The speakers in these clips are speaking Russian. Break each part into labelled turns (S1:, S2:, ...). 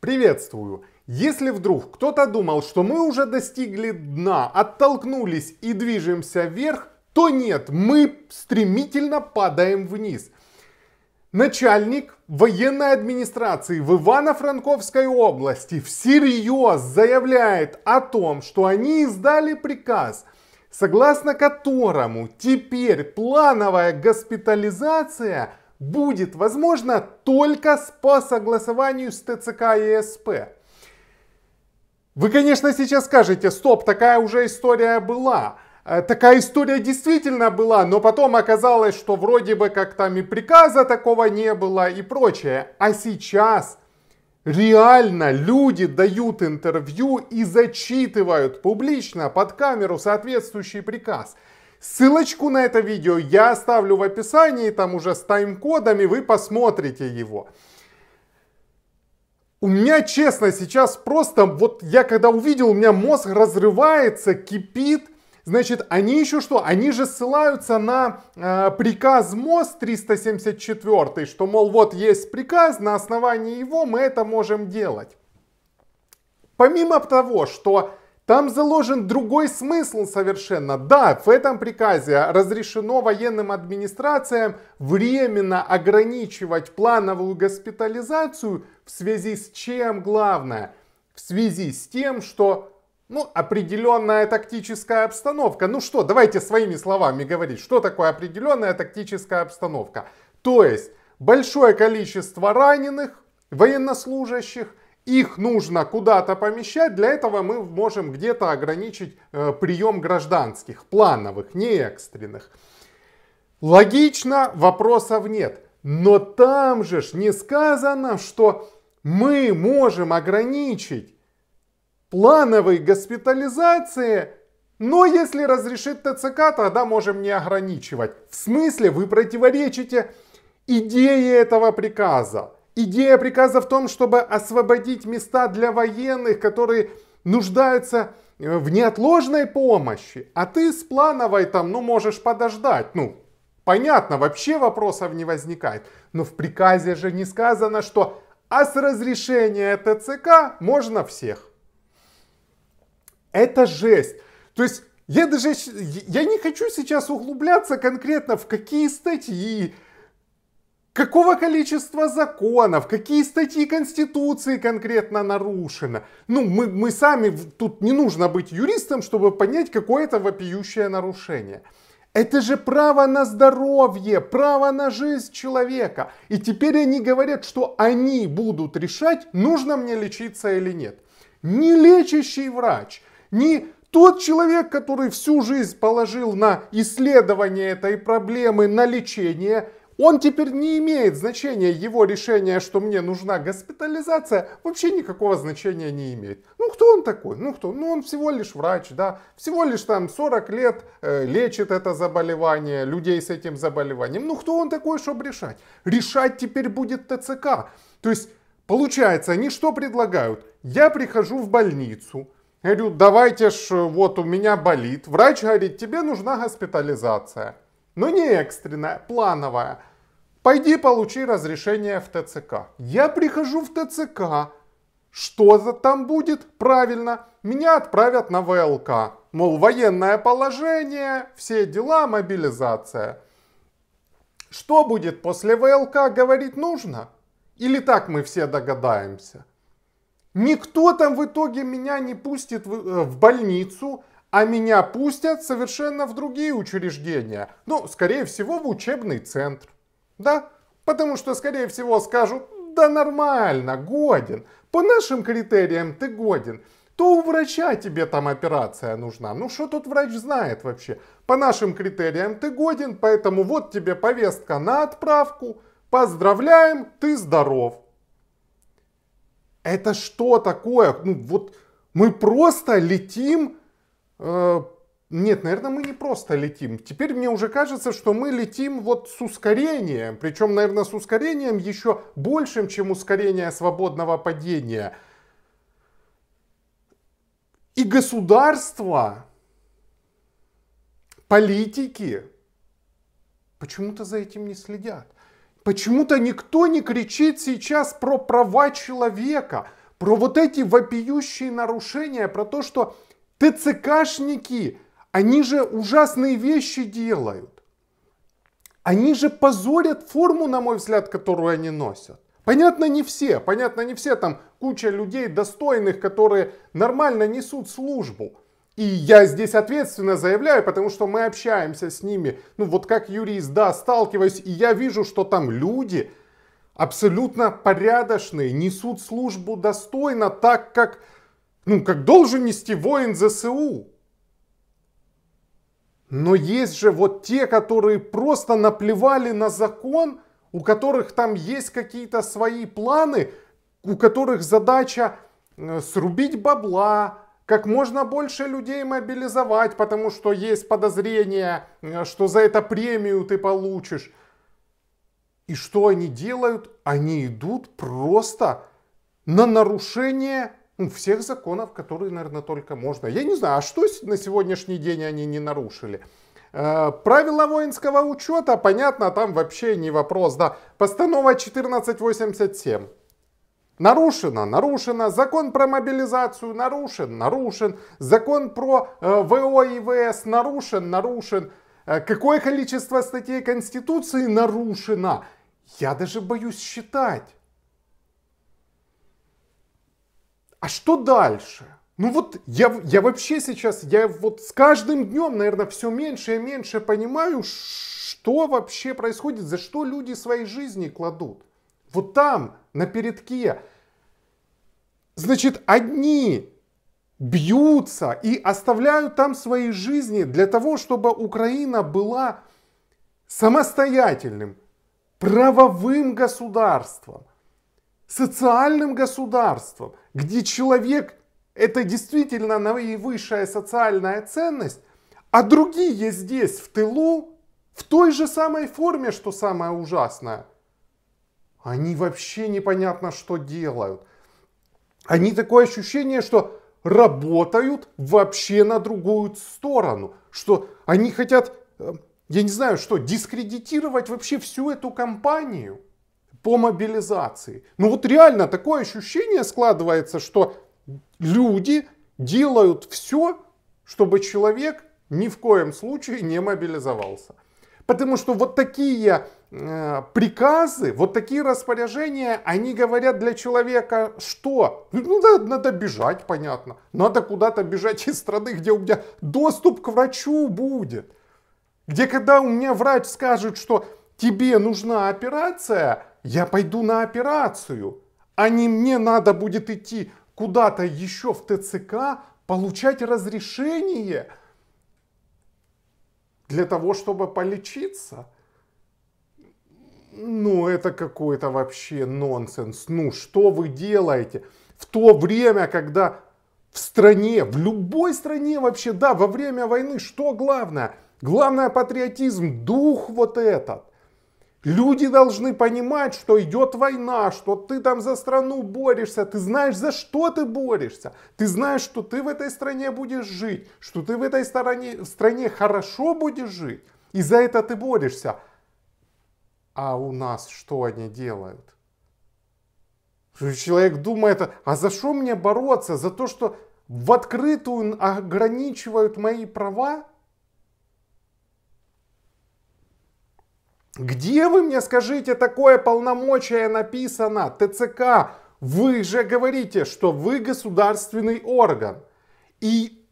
S1: Приветствую! Если вдруг кто-то думал, что мы уже достигли дна, оттолкнулись и движемся вверх, то нет, мы стремительно падаем вниз. Начальник военной администрации в Ивано-Франковской области всерьез заявляет о том, что они издали приказ, согласно которому теперь плановая госпитализация – будет возможно только по согласованию с ТЦК и СП. Вы, конечно, сейчас скажете, стоп, такая уже история была. Э, такая история действительно была, но потом оказалось, что вроде бы как там и приказа такого не было и прочее. А сейчас реально люди дают интервью и зачитывают публично под камеру соответствующий приказ – Ссылочку на это видео я оставлю в описании, там уже с тайм-кодами вы посмотрите его. У меня, честно, сейчас просто, вот я когда увидел, у меня мозг разрывается, кипит. Значит, они еще что? Они же ссылаются на э, приказ МОЗ 374, что, мол, вот есть приказ, на основании его мы это можем делать. Помимо того, что там заложен другой смысл совершенно. Да, в этом приказе разрешено военным администрациям временно ограничивать плановую госпитализацию в связи с чем главное? В связи с тем, что ну, определенная тактическая обстановка. Ну что, давайте своими словами говорить, что такое определенная тактическая обстановка. То есть большое количество раненых, военнослужащих, их нужно куда-то помещать, для этого мы можем где-то ограничить э, прием гражданских, плановых, не экстренных. Логично, вопросов нет. Но там же ж не сказано, что мы можем ограничить плановые госпитализации, но если разрешит ТЦК, тогда можем не ограничивать. В смысле вы противоречите идее этого приказа. Идея приказа в том, чтобы освободить места для военных, которые нуждаются э, в неотложной помощи, а ты с плановой там, ну, можешь подождать. Ну, понятно, вообще вопросов не возникает. Но в приказе же не сказано, что а с разрешения ТЦК можно всех. Это жесть. То есть я даже, я не хочу сейчас углубляться конкретно в какие статьи, Какого количества законов, какие статьи Конституции конкретно нарушено? Ну, мы, мы сами, тут не нужно быть юристом, чтобы понять, какое это вопиющее нарушение. Это же право на здоровье, право на жизнь человека. И теперь они говорят, что они будут решать, нужно мне лечиться или нет. Не лечащий врач, не тот человек, который всю жизнь положил на исследование этой проблемы, на лечение – он теперь не имеет значения, его решение, что мне нужна госпитализация, вообще никакого значения не имеет. Ну кто он такой? Ну кто? Ну он всего лишь врач, да, всего лишь там 40 лет э, лечит это заболевание, людей с этим заболеванием. Ну кто он такой, чтобы решать? Решать теперь будет ТЦК. То есть Получается, они что предлагают? Я прихожу в больницу, говорю, давайте ж, вот у меня болит. Врач говорит, тебе нужна госпитализация. Но не экстренная, плановая. Пойди получи разрешение в ТЦК. Я прихожу в ТЦК. Что за там будет? Правильно, меня отправят на ВЛК. Мол, военное положение, все дела, мобилизация. Что будет после ВЛК, говорить нужно? Или так мы все догадаемся? Никто там в итоге меня не пустит в э, больницу, а меня пустят совершенно в другие учреждения. Ну, скорее всего, в учебный центр. Да, потому что, скорее всего, скажут, да нормально, годен. По нашим критериям ты годен. То у врача тебе там операция нужна. Ну что тут врач знает вообще? По нашим критериям ты годен, поэтому вот тебе повестка на отправку. Поздравляем, ты здоров. Это что такое? Ну вот мы просто летим э, нет, наверное, мы не просто летим. Теперь мне уже кажется, что мы летим вот с ускорением. Причем, наверное, с ускорением еще большим, чем ускорение свободного падения. И государства, политики почему-то за этим не следят. Почему-то никто не кричит сейчас про права человека, про вот эти вопиющие нарушения, про то, что ТЦКшники они же ужасные вещи делают. Они же позорят форму, на мой взгляд, которую они носят. Понятно, не все, понятно, не все, там куча людей достойных, которые нормально несут службу. И я здесь ответственно заявляю, потому что мы общаемся с ними. Ну вот как юрист, да, сталкиваюсь, и я вижу, что там люди абсолютно порядочные, несут службу достойно, так как, ну, как должен нести воин ЗСУ. Но есть же вот те, которые просто наплевали на закон, у которых там есть какие-то свои планы, у которых задача э, срубить бабла, как можно больше людей мобилизовать, потому что есть подозрение, э, что за это премию ты получишь. И что они делают? Они идут просто на нарушение ну, всех законов, которые, наверное, только можно. Я не знаю, а что на сегодняшний день они не нарушили? Э, правила воинского учета, понятно, там вообще не вопрос, да. Постанова 1487. Нарушено, нарушено. Закон про мобилизацию нарушен, нарушен. Закон про э, ВО и ВС нарушен, нарушен. Э, какое количество статей Конституции нарушено? Я даже боюсь считать. а что дальше? Ну вот я, я вообще сейчас, я вот с каждым днем, наверное, все меньше и меньше понимаю, что вообще происходит, за что люди свои жизни кладут. Вот там, на передке. Значит, одни бьются и оставляют там свои жизни для того, чтобы Украина была самостоятельным, правовым государством, социальным государством, где человек – это действительно наивысшая социальная ценность, а другие здесь, в тылу, в той же самой форме, что самое ужасное. Они вообще непонятно, что делают. Они такое ощущение, что работают вообще на другую сторону, что они хотят, э, я не знаю, что, дискредитировать вообще всю эту компанию – по мобилизации. Ну вот реально такое ощущение складывается, что люди делают все, чтобы человек ни в коем случае не мобилизовался. Потому что вот такие э, приказы, вот такие распоряжения, они говорят для человека что? Ну, надо, надо бежать, понятно. Надо куда-то бежать из страны, где у меня доступ к врачу будет. Где когда у меня врач скажет, что тебе нужна операция, я пойду на операцию, а не мне надо будет идти куда-то еще в ТЦК получать разрешение для того, чтобы полечиться. Ну, это какой-то вообще нонсенс. Ну, что вы делаете? В то время, когда в стране, в любой стране вообще, да, во время войны, что главное? Главное патриотизм, дух вот этот. Люди должны понимать, что идет война, что ты там за страну борешься, ты знаешь, за что ты борешься, ты знаешь, что ты в этой стране будешь жить, что ты в этой стороне, в стране хорошо будешь жить, и за это ты борешься. А у нас что они делают? Человек думает, а за что мне бороться? За то, что в открытую ограничивают мои права? Где вы мне скажите такое полномочие написано? ТЦК, вы же говорите, что вы государственный орган. И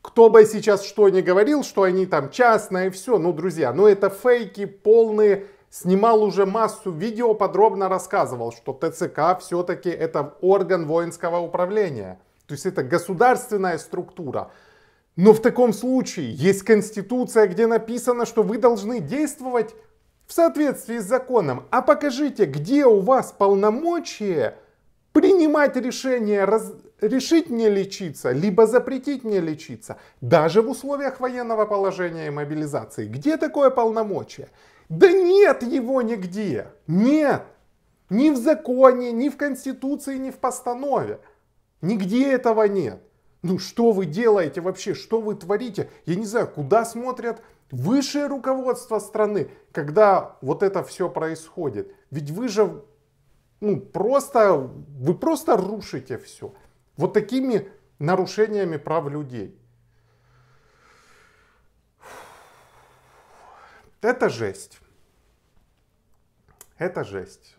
S1: кто бы сейчас что ни говорил, что они там частные и все, ну, друзья, ну это фейки полные. Снимал уже массу видео, подробно рассказывал, что ТЦК все-таки это орган воинского управления. То есть это государственная структура. Но в таком случае есть конституция, где написано, что вы должны действовать в соответствии с законом, а покажите, где у вас полномочия принимать решение, раз, решить не лечиться, либо запретить не лечиться, даже в условиях военного положения и мобилизации. Где такое полномочие? Да нет его нигде. Нет. Ни в законе, ни в Конституции, ни в постанове. Нигде этого нет. Ну что вы делаете вообще? Что вы творите? Я не знаю, куда смотрят высшее руководство страны, когда вот это все происходит. Ведь вы же ну, просто, вы просто рушите все. Вот такими нарушениями прав людей. Это жесть. Это жесть.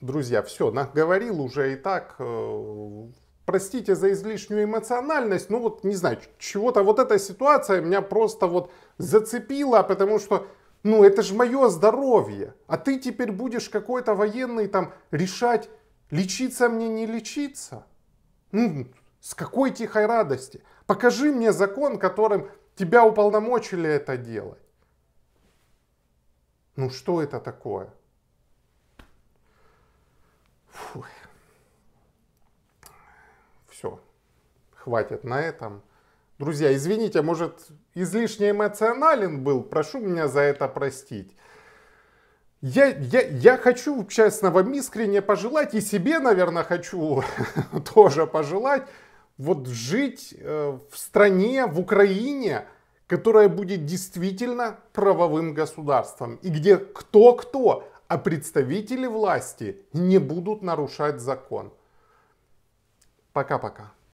S1: Друзья, все, наговорил уже и так. Э, простите за излишнюю эмоциональность, ну вот не знаю, чего-то вот эта ситуация меня просто вот зацепила, потому что ну это же мое здоровье, а ты теперь будешь какой-то военный там решать, лечиться мне, не лечиться. Ну, с какой тихой радости? Покажи мне закон, которым тебя уполномочили это делать. Ну что это такое? Фух. хватит на этом. Друзья, извините, может, излишне эмоционален был, прошу меня за это простить. Я, я, я хочу, честно вам, искренне пожелать, и себе, наверное, хочу тоже пожелать, вот жить э, в стране, в Украине, которая будет действительно правовым государством, и где кто-кто, а представители власти не будут нарушать закон. Пока-пока.